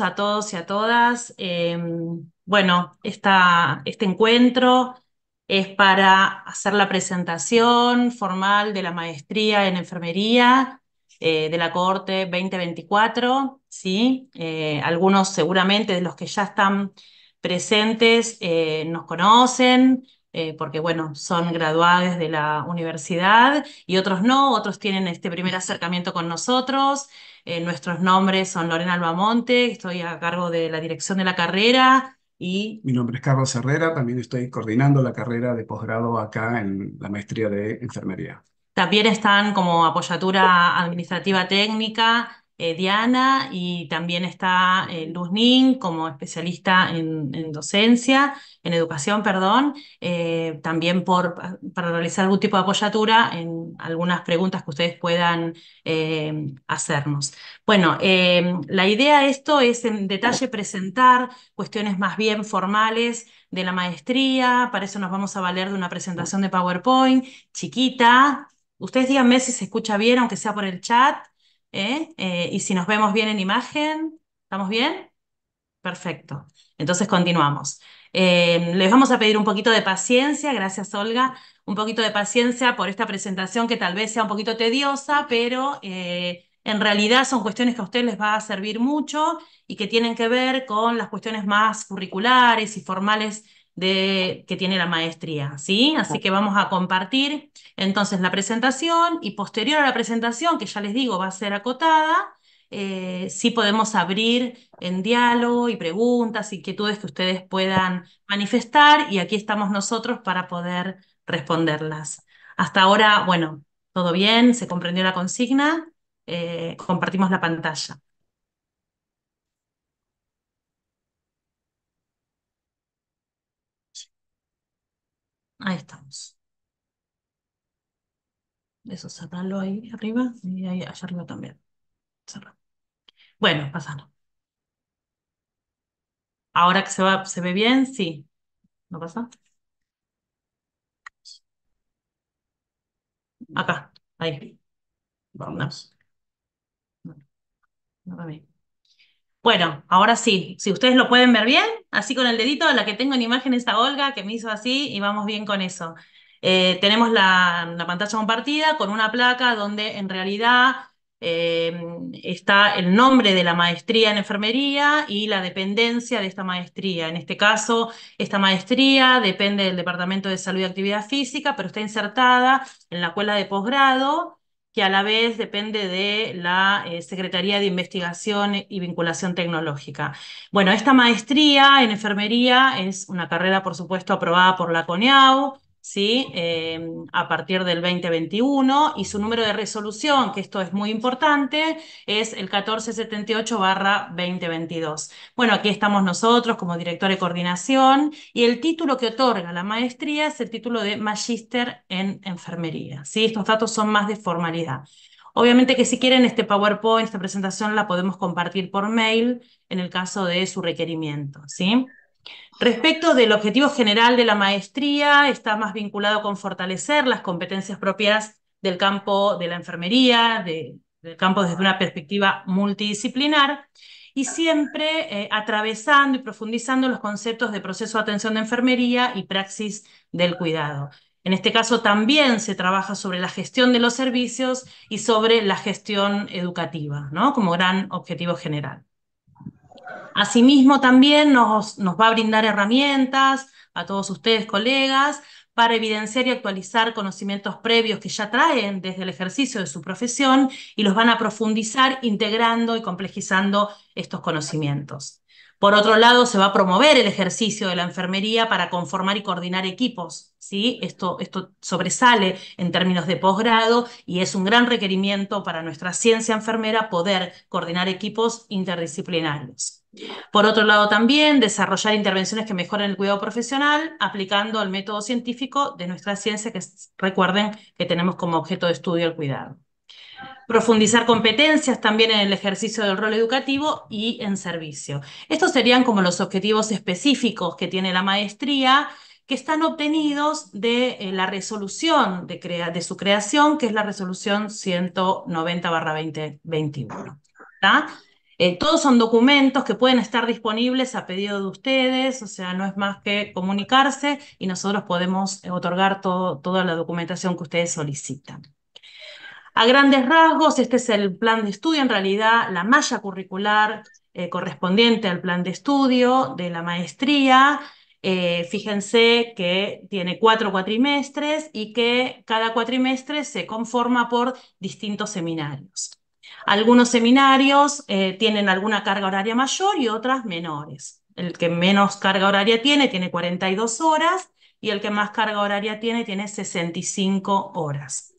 a todos y a todas. Em, bueno, este encuentro es para hacer la presentación formal de la maestría en enfermería eh, de la Corte 2024. ¿sí? Eh, algunos seguramente de los que ya están presentes eh, nos conocen, porque bueno, son graduados de la universidad y otros no, otros tienen este primer acercamiento con nosotros. Eh, nuestros nombres son Lorena Albamonte, estoy a cargo de la dirección de la carrera y... Mi nombre es Carlos Herrera, también estoy coordinando la carrera de posgrado acá en la maestría de enfermería. También están como apoyatura administrativa técnica eh, Diana y también está eh, Luz Nin como especialista en, docencia, en educación, perdón, eh, también por, para realizar algún tipo de apoyatura en algunas preguntas que ustedes puedan hacernos. Bueno, em, la idea de esto es en detalle presentar cuestiones más bien formales de la maestría, para eso nos vamos a valer de una presentación de PowerPoint chiquita. Ustedes díganme si se escucha bien, aunque sea por el chat. ¿eh? Eh, y si nos vemos bien en imagen, ¿estamos bien? Perfecto. Entonces continuamos. Eh, les vamos a pedir un poquito de paciencia, gracias Olga, un poquito de paciencia por esta presentación que tal vez sea un poquito tediosa, pero en realidad son cuestiones que a ustedes les va a servir mucho y que tienen que ver con las cuestiones más curriculares y formales de, que tiene la maestría, ¿sí? Así que vamos a compartir entonces la presentación y posterior a la presentación, que ya les digo va a ser acotada, eh, sí podemos abrir en diálogo y preguntas, inquietudes que ustedes puedan manifestar y aquí estamos nosotros para poder responderlas. Hasta ahora, bueno, todo bien, se comprendió la consigna, eh, compartimos la pantalla. Ahí estamos. Eso, cerralo ahí arriba y ahí allá arriba también. Bueno, pasando. Ahora que se, va, se ve bien, sí. ¿No pasa? Acá, ahí. Vamos. No, no para bueno, ahora sí, si ustedes lo pueden ver bien, así con el dedito, la que tengo en imagen es Olga, que me hizo así y vamos bien con eso. Eh, tenemos la, pantalla compartida con una placa donde en realidad eh, está el nombre de la maestría en enfermería y la dependencia de esta maestría. En este caso, esta maestría depende del Departamento de Salud y Actividad Física, pero está insertada en la escuela de posgrado que a la vez depende de la eh, Secretaría de Investigación y Vinculación Tecnológica. Bueno, esta maestría en enfermería es una carrera, por supuesto, aprobada por la CONEAU, ¿sí? Em, a partir del 2021 y su número de resolución, que esto es muy importante, es el 1478-2022. Bueno, aquí estamos nosotros como director de coordinación y el título que otorga la maestría es el título de Magíster en Enfermería. ¿sí? Estos datos son más de formalidad. Obviamente que si quieren este PowerPoint, esta presentación la podemos compartir por mail en el caso de su requerimiento, ¿sí? Respecto del objetivo general de la maestría, está más vinculado con fortalecer las competencias propias del campo de la enfermería, del campo desde una perspectiva multidisciplinar y siempre eh, atravesando y profundizando los conceptos de proceso de atención de enfermería y praxis del cuidado. En este caso también se trabaja sobre la gestión de los servicios y sobre la gestión educativa, ¿no? Como gran objetivo general. Asimismo, también nos, va a brindar herramientas a todos ustedes, colegas, para evidenciar y actualizar conocimientos previos que ya traen desde el ejercicio de su profesión y los van a profundizar integrando y complejizando estos conocimientos. Por otro lado, se va a promover el ejercicio de la enfermería para conformar y coordinar equipos. ¿sí? esto sobresale en términos de posgrado y es un gran requerimiento para nuestra ciencia enfermera poder coordinar equipos interdisciplinarios. Por otro lado, también desarrollar intervenciones que mejoren el cuidado profesional aplicando el método científico de nuestra ciencia, que recuerden que tenemos como objeto de estudio el cuidado. Profundizar competencias también en el ejercicio del rol educativo y en servicio. Estos serían como los objetivos específicos que tiene la maestría que están obtenidos de eh, la resolución de, de su creación, que es la resolución 190-2021. Eh, todos son documentos que pueden estar disponibles a pedido de ustedes, o sea, no es más que comunicarse y nosotros podemos otorgar toda la documentación que ustedes solicitan. A grandes rasgos, este es el plan de estudio, en realidad la malla curricular eh, correspondiente al plan de estudio de la maestría. Eh, fíjense que tiene cuatro cuatrimestres y que cada cuatrimestre se conforma por distintos seminarios. Algunos seminarios eh, tienen alguna carga horaria mayor y otras menores. El que menos carga horaria tiene tiene 42 horas y el que más carga horaria tiene tiene 65 horas.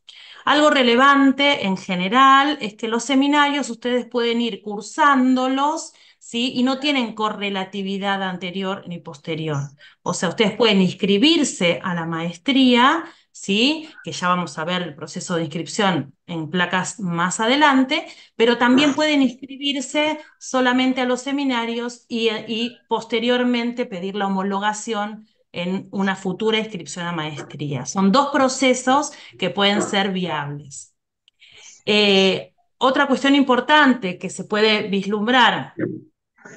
Algo relevante en general es que los seminarios ustedes pueden ir cursándolos ¿Sí? Y no tienen correlatividad anterior ni posterior. O sea, ustedes pueden inscribirse a la maestría ¿sí? que ya vamos a ver el proceso de inscripción en placas más adelante, pero también ah. pueden inscribirse solamente a los seminarios y, posteriormente pedir la homologación en una futura inscripción a maestría. Son dos procesos que pueden ser viables. Eh, otra cuestión importante que se puede vislumbrar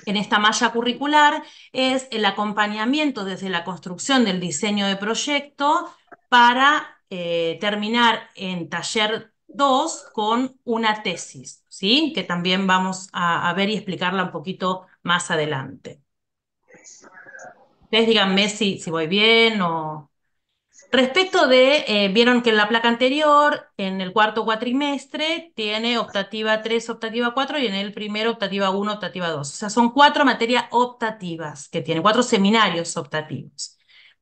en esta malla curricular es el acompañamiento desde la construcción del diseño de proyecto para eh, terminar en taller 2 con una tesis, ¿sí? que también vamos a, ver y explicarla un poquito más adelante. Entonces díganme si, si voy bien o... Respecto de, eh, vieron que en la placa anterior, en el cuarto cuatrimestre, tiene optativa 3, optativa 4 y en el primero optativa 1, optativa 2. O sea, son cuatro materias optativas que tiene, cuatro seminarios optativos.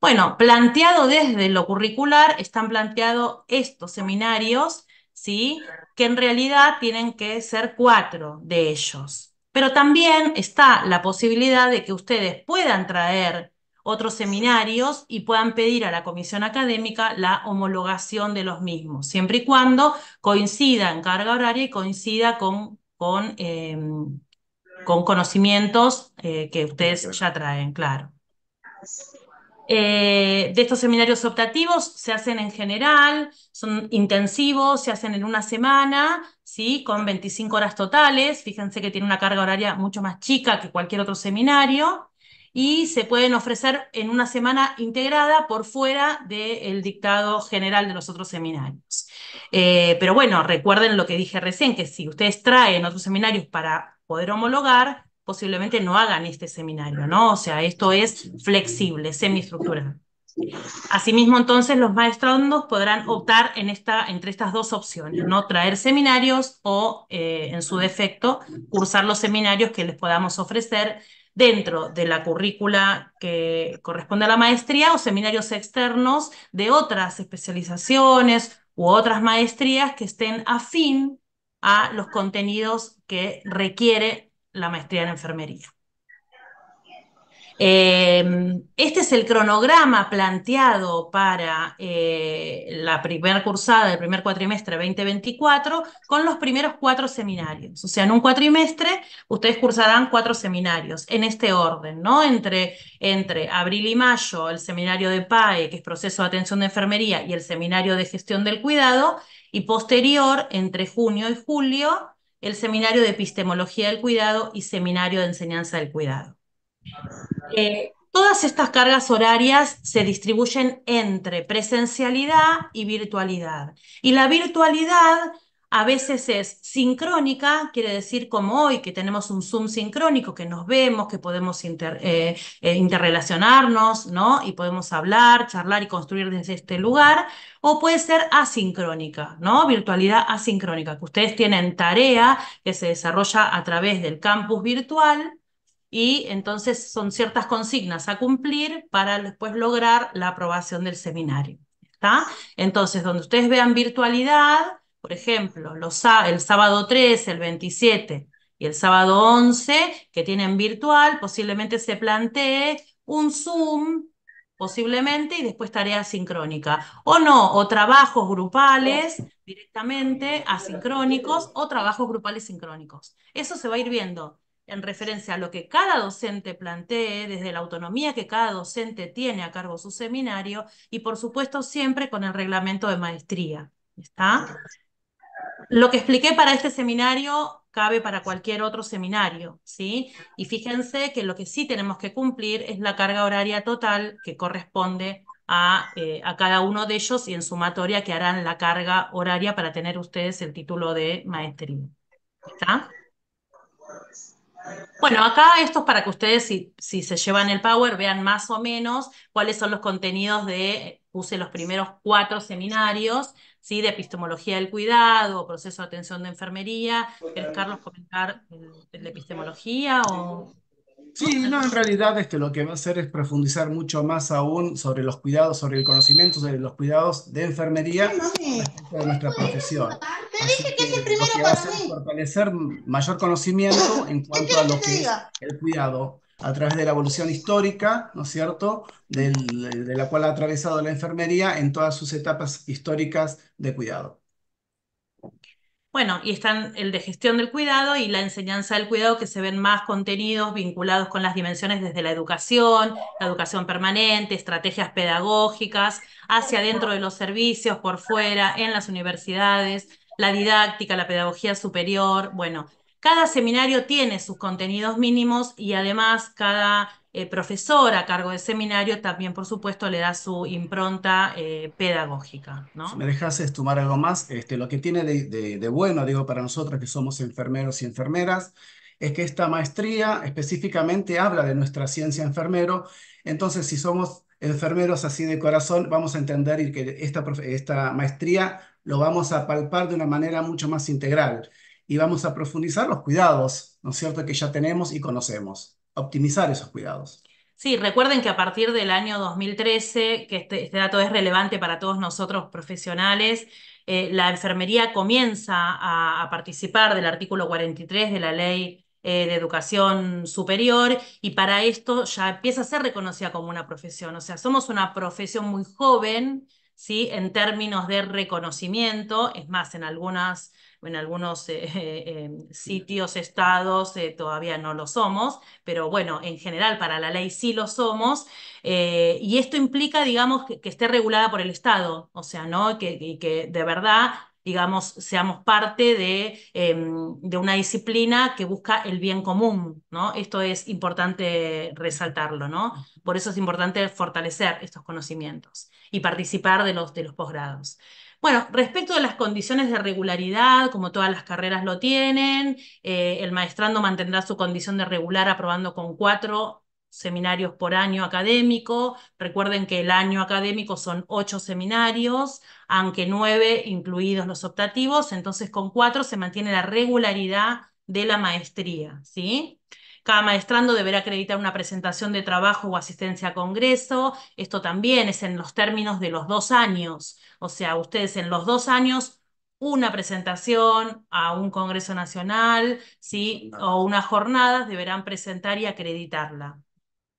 Bueno, planteado desde lo curricular, están planteados estos seminarios, ¿sí? Que en realidad tienen que ser cuatro de ellos. Pero también está la posibilidad de que ustedes puedan traer otros seminarios y puedan pedir a la comisión académica la homologación de los mismos, siempre y cuando coincida en carga horaria y coincida con, con, em, con conocimientos eh, que ustedes ya traen, claro. Eh, de estos seminarios optativos se hacen en general, son intensivos, se hacen en una semana, ¿sí? con 25 horas totales. Fíjense que tiene una carga horaria mucho más chica que cualquier otro seminario. Y se pueden ofrecer en una semana integrada por fuera del dictado general de los otros seminarios. Eh, pero bueno, recuerden lo que dije recién, que si ustedes traen otros seminarios para poder homologar, posiblemente no hagan este seminario, ¿no? O sea, esto es flexible, semiestructural. Asimismo, entonces, los maestrandos podrán optar en esta, entre estas dos opciones, ¿no? Traer seminarios o, eh, en su defecto, cursar los seminarios que les podamos ofrecer dentro de la currícula que corresponde a la maestría o seminarios externos de otras especializaciones u otras maestrías que estén afín a los contenidos que requiere la maestría en enfermería. Em, este es el cronograma planteado para eh, la primera cursada del primer cuatrimestre 2024 con los primeros cuatro seminarios. O sea, en un cuatrimestre ustedes cursarán cuatro seminarios en este orden, ¿no? Entre, entre abril y mayo el seminario de PAE, que es proceso de atención de enfermería, y el seminario de gestión del cuidado, y posterior, entre junio y julio, el Seminario de Epistemología del Cuidado y Seminario de Enseñanza del Cuidado. Eh, todas estas cargas horarias se distribuyen entre presencialidad y virtualidad. Y la virtualidad a veces es sincrónica, quiere decir como hoy, que tenemos un Zoom sincrónico, que nos vemos, que podemos eh, eh, interrelacionarnos, ¿no? Y podemos hablar, charlar y construir desde este lugar. O puede ser asincrónica, ¿no? Virtualidad asincrónica, que ustedes tienen tarea que se desarrolla a través del campus virtual, y entonces son ciertas consignas a cumplir para después lograr la aprobación del seminario. ¿está? Entonces, donde ustedes vean virtualidad, por ejemplo, el sábado 13, el 27 y el sábado 11, que tienen virtual, posiblemente se plantee un Zoom, posiblemente, y después tarea sincrónica. O no, o trabajos grupales directamente asincrónicos o trabajos grupales sincrónicos. Eso se va a ir viendo en referencia a lo que cada docente plantee, desde la autonomía que cada docente tiene a cargo de su seminario y, por supuesto, siempre con el reglamento de maestría. ¿Está? lo que expliqué para este seminario cabe para cualquier otro seminario, ¿sí? Y fíjense que lo que sí tenemos que cumplir es la carga horaria total que corresponde eh, a, cada uno de ellos y en sumatoria que harán la carga horaria para tener ustedes el título de maestría. ¿Está? Bueno, acá esto es para que ustedes, si, si se llevan el Power, vean más o menos cuáles son los contenidos de, puse los primeros cuatro seminarios, ¿sí? de epistemología del cuidado, o proceso de atención de enfermería. ¿Quieres, Carlos, comentar de eh, la epistemología? O... Sí, no, en realidad que este, lo que va a hacer es profundizar mucho más aún sobre los cuidados, sobre el conocimiento de los cuidados de enfermería de nuestra profesión. Así que va a hacer fortalecer mayor conocimiento en cuanto a lo que el cuidado a través de la evolución histórica, ¿no es cierto?, de la cual ha atravesado la enfermería en todas sus etapas históricas de cuidado. Bueno, y están el de gestión del cuidado y la enseñanza del cuidado, que se ven más contenidos vinculados con las dimensiones desde la educación, la educación permanente, estrategias pedagógicas, hacia dentro de los servicios, por fuera, en las universidades, la didáctica, la pedagogía superior, bueno, cada seminario tiene sus contenidos mínimos y además cada eh, profesor a cargo del seminario también, por supuesto, le da su impronta eh, pedagógica. Si me dejas estumar algo más, este, lo que tiene de, bueno, digo, para nosotros que somos enfermeros y enfermeras, es que esta maestría específicamente habla de nuestra ciencia enfermero, entonces si somos enfermeros así de corazón, vamos a entender que esta, esta maestría lo vamos a palpar de una manera mucho más integral y vamos a profundizar los cuidados, ¿no es cierto?, que ya tenemos y conocemos, optimizar esos cuidados. Sí, recuerden que a partir del año 2013, que este, este, dato es relevante para todos nosotros profesionales, eh, la enfermería comienza a, participar del artículo 43 de la ley eh, de educación superior y para esto ya empieza a ser reconocida como una profesión. O sea, somos una profesión muy joven, ¿sí? En términos de reconocimiento, es más, en algunas en algunos eh, eh, em, sitios, estados, eh, todavía no lo somos, pero bueno, en general para la ley sí lo somos, y esto implica, digamos, que, esté regulada por el Estado, o sea, ¿no? Que, y que de verdad digamos, seamos parte de, em, una disciplina que busca el bien común, ¿no? Esto es importante resaltarlo, ¿no? Por eso es importante fortalecer estos conocimientos y participar de los, de los posgrados. Bueno, respecto de las condiciones de regularidad, como todas las carreras lo tienen, eh, el maestrando mantendrá su condición de regular aprobando con cuatro seminarios por año académico. Recuerden que el año académico son ocho seminarios, aunque nueve incluidos los optativos, entonces con cuatro se mantiene la regularidad de la maestría, ¿sí? Cada maestrando deberá acreditar una presentación de trabajo o asistencia a congreso. Esto también es en los términos de los dos años. O sea, ustedes en los dos años una presentación a un Congreso Nacional, ¿sí? o unas jornadas, deberán presentar y acreditarla.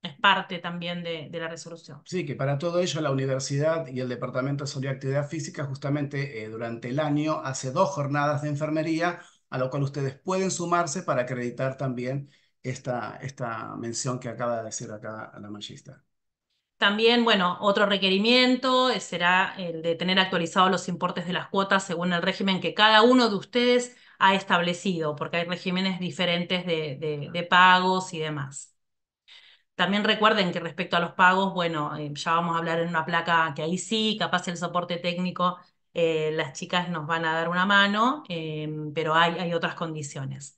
Es parte también de, la resolución. Sí, que para todo ello la universidad y el Departamento de Salud Actividad Física justamente eh, durante el año hace dos jornadas de enfermería, a lo cual ustedes pueden sumarse para acreditar también esta, esta mención que acaba de decir acá la magista. También, bueno, otro requerimiento eh, será el de tener actualizados los importes de las cuotas según el régimen que cada uno de ustedes ha establecido, porque hay regímenes diferentes de, pagos y demás. También recuerden que respecto a los pagos, bueno, eh, ya vamos a hablar en una placa que ahí sí, capaz el soporte técnico, eh, las chicas nos van a dar una mano, pero hay otras condiciones.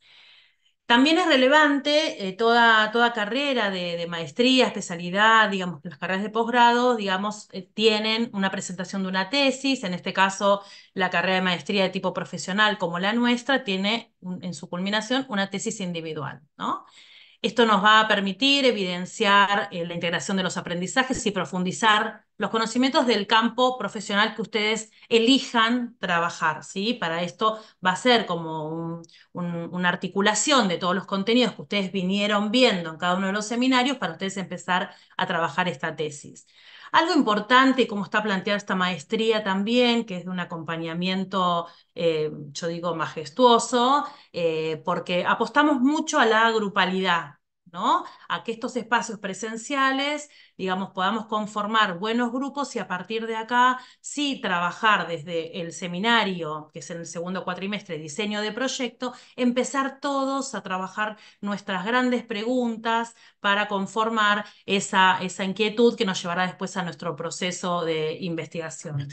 También es relevante eh, toda, toda carrera de, maestría, especialidad, digamos, las carreras de posgrado, digamos, eh, tienen una presentación de una tesis, en este caso la carrera de maestría de tipo profesional como la nuestra tiene en su culminación una tesis individual, ¿no? Esto nos va a permitir evidenciar eh, la integración de los aprendizajes y profundizar los conocimientos del campo profesional que ustedes elijan trabajar. Para esto va a ser como una articulación de todos los contenidos que ustedes vinieron viendo en cada uno de los seminarios para ustedes empezar a trabajar esta tesis. Algo importante, como está planteada esta maestría también, que es de un acompañamiento, eh, yo digo, majestuoso, eh, porque apostamos mucho a la grupalidad, ¿no? A que estos espacios presenciales, digamos, podamos conformar buenos grupos y a partir de acá sí trabajar desde el seminario, que es en el segundo cuatrimestre, diseño de proyecto, empezar todos a trabajar nuestras grandes preguntas para conformar esa, inquietud que nos llevará después a nuestro proceso de investigación.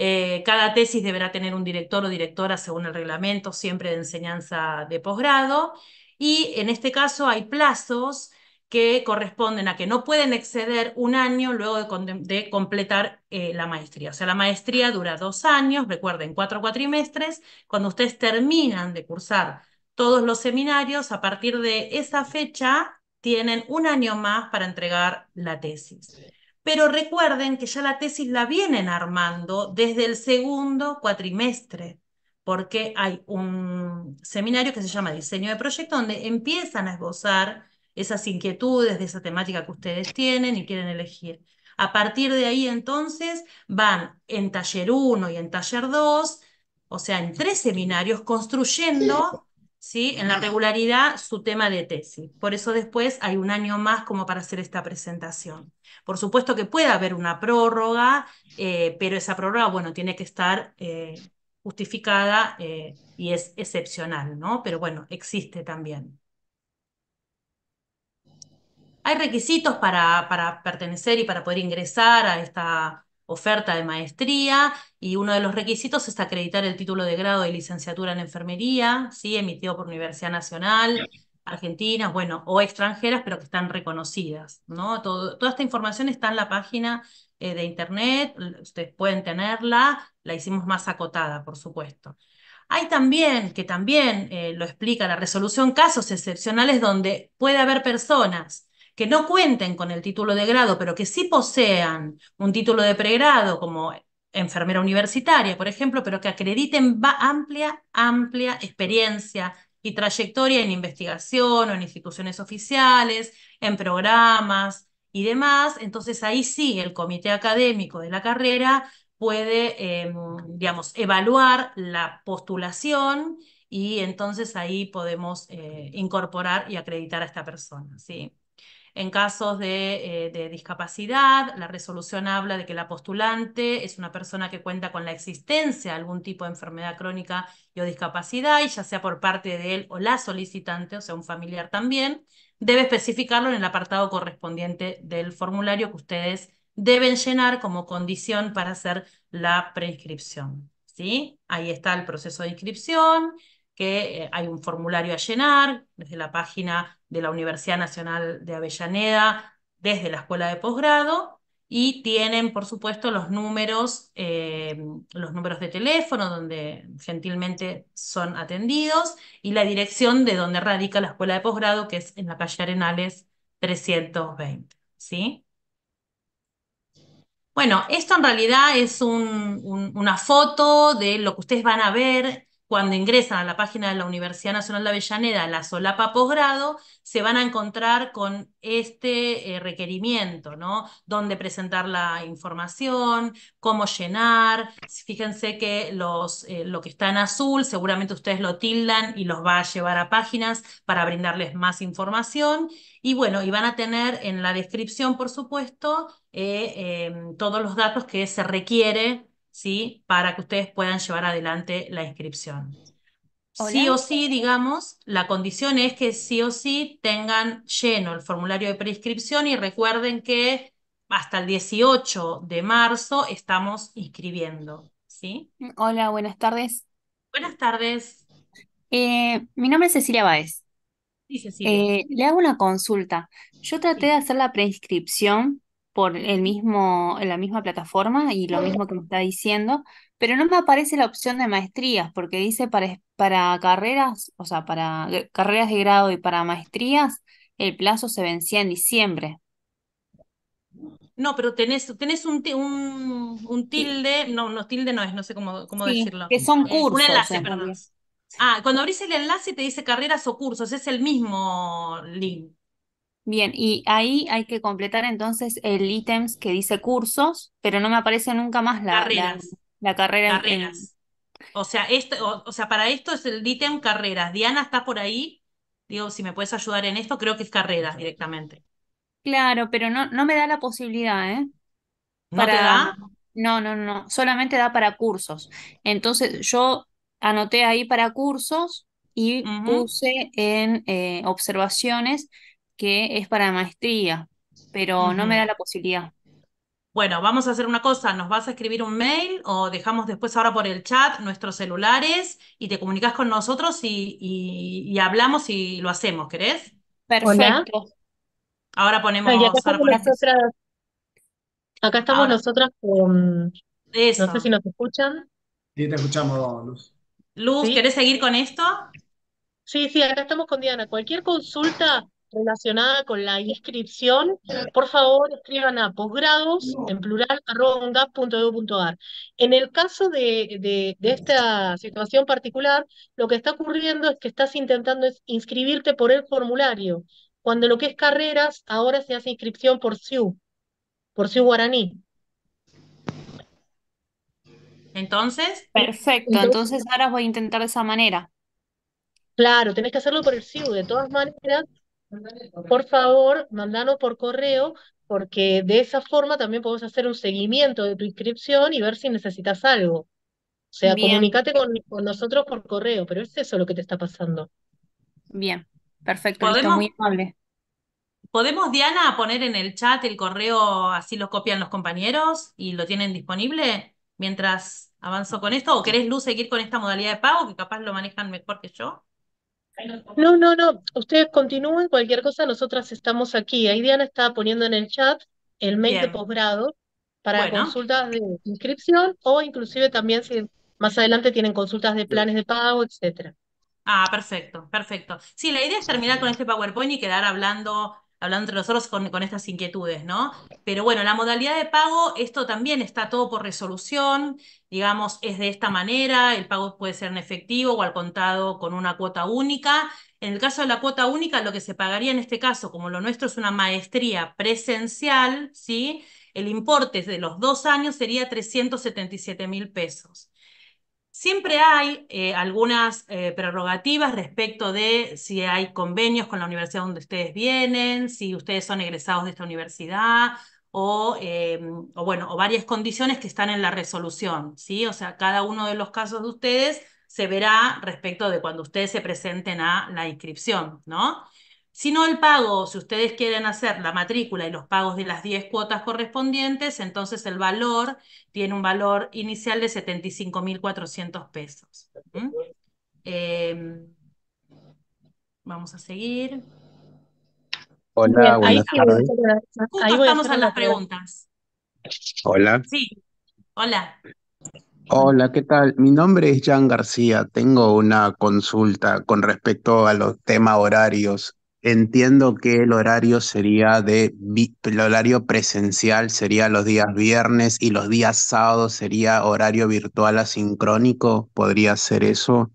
Eh, cada tesis deberá tener un director o directora según el reglamento, siempre de enseñanza de posgrado. Y en este caso hay plazos que corresponden a que no pueden exceder un año luego de, completar eh, la maestría. O sea, la maestría dura dos años, recuerden, cuatro cuatrimestres. Cuando ustedes terminan de cursar todos los seminarios, a partir de esa fecha tienen un año más para entregar la tesis. Pero recuerden que ya la tesis la vienen armando desde el segundo cuatrimestre porque hay un seminario que se llama Diseño de Proyecto, donde empiezan a esbozar esas inquietudes de esa temática que ustedes tienen y quieren elegir. A partir de ahí entonces van en taller 1 y en taller 2, o sea, en tres seminarios, construyendo ¿sí? en la regularidad su tema de tesis. Por eso después hay un año más como para hacer esta presentación. Por supuesto que puede haber una prórroga, eh, pero esa prórroga, bueno, tiene que estar eh, justificada eh, y es excepcional, ¿no? Pero bueno, existe también. Hay requisitos para, para pertenecer y para poder ingresar a esta oferta de maestría y uno de los requisitos es acreditar el título de grado de licenciatura en enfermería, ¿sí? emitido por Universidad Nacional, argentinas, bueno, o extranjeras, pero que están reconocidas, ¿no? toda esta información está en la página eh, de internet, ustedes pueden tenerla, la hicimos más acotada, por supuesto. Hay también, que también eh, lo explica la resolución, casos excepcionales donde puede haber personas que no cuenten con el título de grado, pero que sí posean un título de pregrado, como enfermera universitaria, por ejemplo, pero que acrediten amplia, amplia experiencia, y trayectoria en investigación o en instituciones oficiales, en programas y demás. Entonces ahí sí el comité académico de la carrera puede, em, digamos, evaluar la postulación y entonces ahí podemos eh, incorporar y acreditar a esta persona, ¿sí? En casos eh, de, discapacidad, la resolución habla de que la postulante es una persona que cuenta con la existencia de algún tipo de enfermedad crónica y o discapacidad, y ya sea por parte de él o la solicitante, o sea, un familiar también, debe especificarlo en el apartado correspondiente del formulario que ustedes deben llenar como condición para hacer la preinscripción. ¿sí? Ahí está el proceso de inscripción, que eh, hay un formulario a llenar desde la página de la Universidad Nacional de Avellaneda desde la escuela de posgrado y tienen, por supuesto, los números, eh, los números de teléfono donde gentilmente son atendidos y la dirección de donde radica la escuela de posgrado, que es en la calle Arenales 320. ¿Sí? Bueno, esto en realidad es una foto de lo que ustedes van a ver cuando ingresan a la página de la Universidad Nacional de Avellaneda, la solapa posgrado, se van a encontrar con este eh, requerimiento, ¿no? Dónde presentar la información, cómo llenar. Fíjense que los, eh, lo que está en azul, seguramente ustedes lo tildan y los va a llevar a páginas para brindarles más información. Y bueno, y van a tener en la descripción, por supuesto, eh, em, todos los datos que se requiere para que ustedes puedan llevar adelante la inscripción. Sí o sí, digamos, la condición es que sí o sí tengan lleno el formulario de preinscripción y recuerden que hasta el 18 de marzo estamos inscribiendo, ¿sí? Hola, buenas tardes. Buenas tardes. Eh, mi nombre es Cecilia Báez. Sí, Cecilia. Eh, le hago una consulta. Yo traté de hacer la preinscripción por el mismo, la misma plataforma y lo mismo que me está diciendo, pero no me aparece la opción de maestrías, porque dice para, carreras, o sea, para carreras de grado y para maestrías, el plazo se vencía en diciembre. No, pero tenés, tenés un, tilde, no, no, tilde no es, no sé cómo, cómo decirlo. Que son eh, cursos. Un enlace, perdón. Ah, cuando abrís el enlace te dice carreras o cursos, es el mismo link. Bien, y ahí hay que completar entonces el ítems que dice cursos, pero no me aparece nunca más la, carrera. Carreras. O, sea, esto, o, sea, para esto es el ítem carreras. Diana está por ahí. Digo, si me puedes ayudar en esto, creo que es carreras directamente. Claro, pero no, no me da la posibilidad, ¿eh? ¿No para... te da? No, no, no, solamente da para cursos. Entonces yo anoté ahí para cursos y puse en eh, observaciones que es para maestría, pero no me da la posibilidad. Bueno, vamos a hacer una cosa, nos vas a escribir un mail o dejamos después ahora por el chat nuestros celulares y te comunicas con nosotros y, y, hablamos y lo hacemos, ¿querés? Perfecto. Ahora ponemos... acá, acá estamos nosotras con... No sé si nos escuchan. Sí, te escuchamos, Luz. Luz, ¿querés seguir con esto? Sí, sí, acá estamos con Diana. Cualquier consulta relacionada con la inscripción, por favor escriban a posgrados en plural En el caso de, de, esta situación particular, lo que está ocurriendo es que estás intentando inscribirte por el formulario, cuando lo que es carreras ahora se hace inscripción por SIU, por SIU Guaraní. Entonces, perfecto, entonces ahora voy a intentar de esa manera. Claro, tenés que hacerlo por el SIU, de todas maneras, por favor, mandanos por correo, porque de esa forma también podemos hacer un seguimiento de tu inscripción y ver si necesitas algo. O sea, comunícate con, nosotros por correo, pero es eso lo que te está pasando. Bien, perfecto, ¿Podemos, muy amable. ¿Podemos, Diana, poner en el chat el correo, así lo copian los compañeros y lo tienen disponible mientras avanzo con esto? ¿O querés, Luz, seguir con esta modalidad de pago que capaz lo manejan mejor que yo? No, no, no. Ustedes continúen cualquier cosa. Nosotras estamos aquí. Ahí Diana está poniendo en el chat el mail de posgrado para consultas de inscripción o inclusive también si más adelante tienen consultas de planes de pago, etcétera. Ah, perfecto, perfecto. Sí, la idea es terminar con este PowerPoint y quedar hablando hablando entre nosotros con, estas inquietudes, ¿no? Pero bueno, la modalidad de pago, esto también está todo por resolución, digamos, es de esta manera, el pago puede ser en efectivo o al contado con una cuota única. En el caso de la cuota única, lo que se pagaría en este caso, como lo nuestro es una maestría presencial, ¿sí? El importe de los dos años sería 377 mil pesos. Siempre hay eh, algunas eh, prerrogativas respecto de si hay convenios con la universidad donde ustedes vienen, si ustedes son egresados de esta universidad, o, em, o, bueno, o varias condiciones que están en la resolución, ¿sí? O sea, cada uno de los casos de ustedes se verá respecto de cuando ustedes se presenten a la inscripción, ¿no? Si no el pago, si ustedes quieren hacer la matrícula y los pagos de las 10 cuotas correspondientes, entonces el valor tiene un valor inicial de 75.400 pesos. ¿Mm? Em, vamos a seguir. Hola, buenas tardes. estamos a las preguntas. Hola. Sí, hola. Hola, ¿qué tal? Mi nombre es Jan García. Tengo una consulta con respecto a los temas horarios. Entiendo que el horario sería de el horario presencial sería los días viernes y los días sábados sería horario virtual asincrónico, podría ser eso.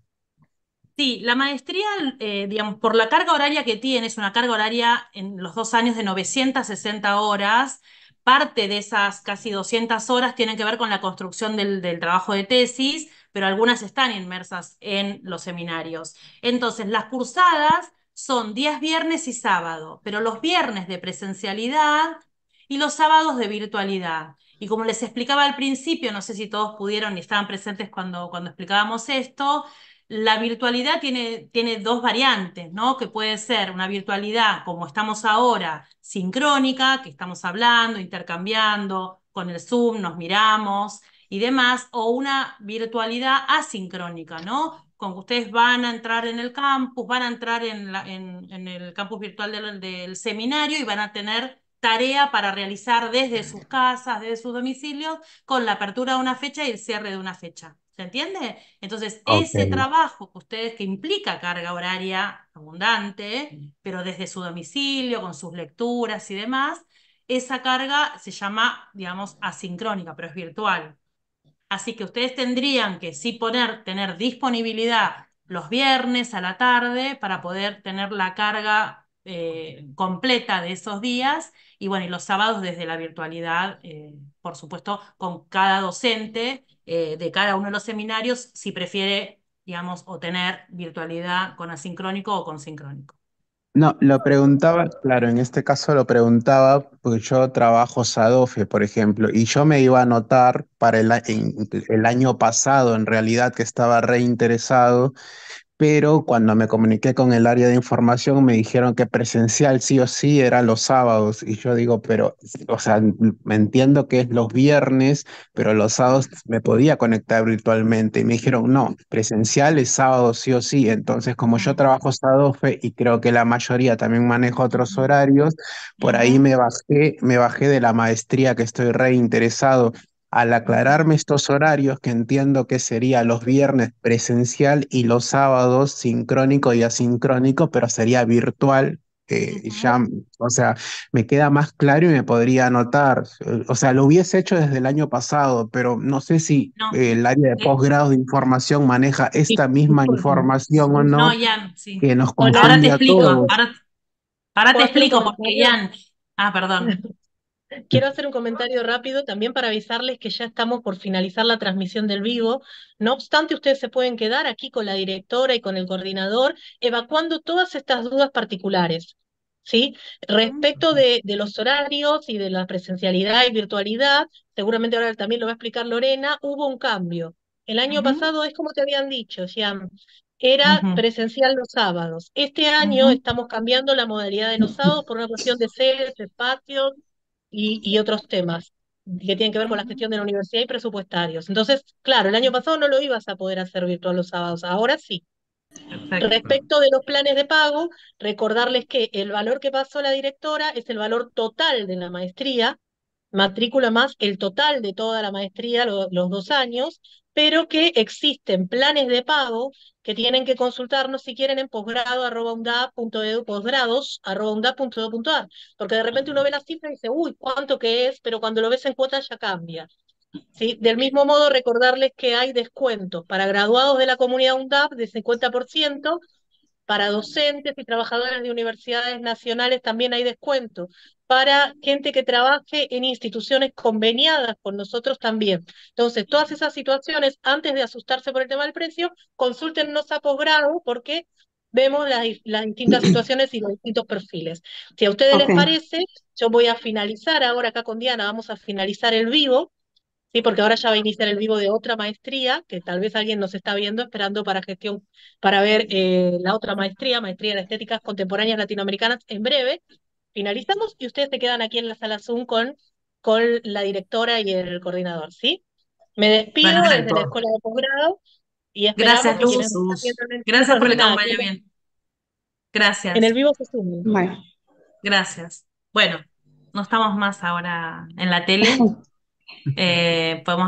Sí, la maestría, eh, digamos, por la carga horaria que tiene, es una carga horaria en los dos años de 960 horas. Parte de esas casi 200 horas tienen que ver con la construcción del trabajo de tesis, pero algunas están inmersas en los seminarios. Entonces, las cursadas son días viernes y sábado, pero los viernes de presencialidad y los sábados de virtualidad. Y como les explicaba al principio, no sé si todos pudieron y estaban presentes cuando, cuando explicábamos esto, la virtualidad tiene, tiene dos variantes, ¿no? Que puede ser una virtualidad como estamos ahora, sincrónica, que estamos hablando, intercambiando, con el Zoom nos miramos y demás, o una virtualidad asincrónica, ¿no? con que ustedes van a entrar en el campus, van a entrar en, el campus virtual del, seminario y van a tener tarea para realizar desde sus casas, desde sus domicilios, con la apertura de una fecha y el cierre de una fecha. ¿Se entiende? Entonces, ese trabajo que ustedes, que implica carga horaria abundante, pero desde su domicilio, con sus lecturas y demás, esa carga se llama, digamos, asincrónica, pero es virtual. Así que ustedes tendrían que sí poner, tener disponibilidad los viernes a la tarde para poder tener la carga eh, completa de esos días y bueno, y los sábados desde la virtualidad, eh, por supuesto, con cada docente eh, de cada uno de los seminarios, si prefiere, digamos, o tener virtualidad con asincrónico o con sincrónico. No, lo preguntaba, claro, en este caso lo preguntaba porque yo trabajo Sadofe, por ejemplo, y yo me iba a notar para el, el año pasado, en realidad, que estaba reinteresado pero cuando me comuniqué con el área de información me dijeron que presencial sí o sí era los sábados y yo digo, pero, o sea, me entiendo que es los viernes, pero los sábados me podía conectar virtualmente y me dijeron, no, presencial es sábado sí o sí, entonces como yo trabajo Sadofe y creo que la mayoría también maneja otros horarios, por ahí me bajé, me bajé de la maestría que estoy reinteresado al aclararme estos horarios, que entiendo que sería los viernes presencial y los sábados sincrónico y asincrónico, pero sería virtual, ya, o sea, me queda más claro y me podría anotar. Eh, o sea, lo hubiese hecho desde el año pasado, pero no sé si eh, el área de posgrado de información maneja esta misma información o no. No, Jan, sí. Que nos ahora te explico, ahora, te explico, porque Jan. Ah, perdón. Quiero hacer un comentario rápido también para avisarles que ya estamos por finalizar la transmisión del vivo. No obstante, ustedes se pueden quedar aquí con la directora y con el coordinador evacuando todas estas dudas particulares. ¿Sí? Respecto de, los horarios y de la presencialidad y virtualidad, seguramente ahora también lo va a explicar Lorena, hubo un cambio. El año pasado es como te habían dicho, era presencial los sábados. Este año estamos cambiando la modalidad de los sábados por una cuestión de sedes, espacios, y, otros temas que tienen que ver con la gestión de la universidad y presupuestarios. Entonces, claro, el año pasado no lo ibas a poder hacer virtual los sábados, ahora sí. Respecto de los planes de pago, recordarles que el valor que pasó la directora es el valor total de la maestría, matrícula más el total de toda la maestría, los dos años, pero que existen planes de pago que tienen que consultarnos si quieren en posgrado.undab.edu, porque de repente uno ve la cifra y dice, uy, cuánto que es, pero cuando lo ves en cuotas ya cambia. ¿Sí? Del mismo modo, recordarles que hay descuento. para graduados de la comunidad UNDAP de 50%, para docentes y trabajadores de universidades nacionales también hay descuento para gente que trabaje en instituciones conveniadas con nosotros también. Entonces, todas esas situaciones, antes de asustarse por el tema del precio, consúltennos a posgrado porque vemos las, distintas situaciones y los distintos perfiles. Si a ustedes les parece, yo voy a finalizar ahora acá con Diana, vamos a finalizar el vivo, ¿sí? porque ahora ya va a iniciar el vivo de otra maestría, que tal vez alguien nos está viendo esperando para gestión, para ver eh, la otra maestría, maestría en estéticas contemporáneas latinoamericanas, en breve, finalizamos y ustedes se quedan aquí en la sala Zoom con, con la directora y el coordinador, ¿sí? Me despido desde la Escuela de Posgrado y esperamos Gracias, que Luz, Gracias por el acompañamiento. Gracias. En el vivo se sume. Gracias. Bueno, no estamos más ahora en la tele. Eh, podemos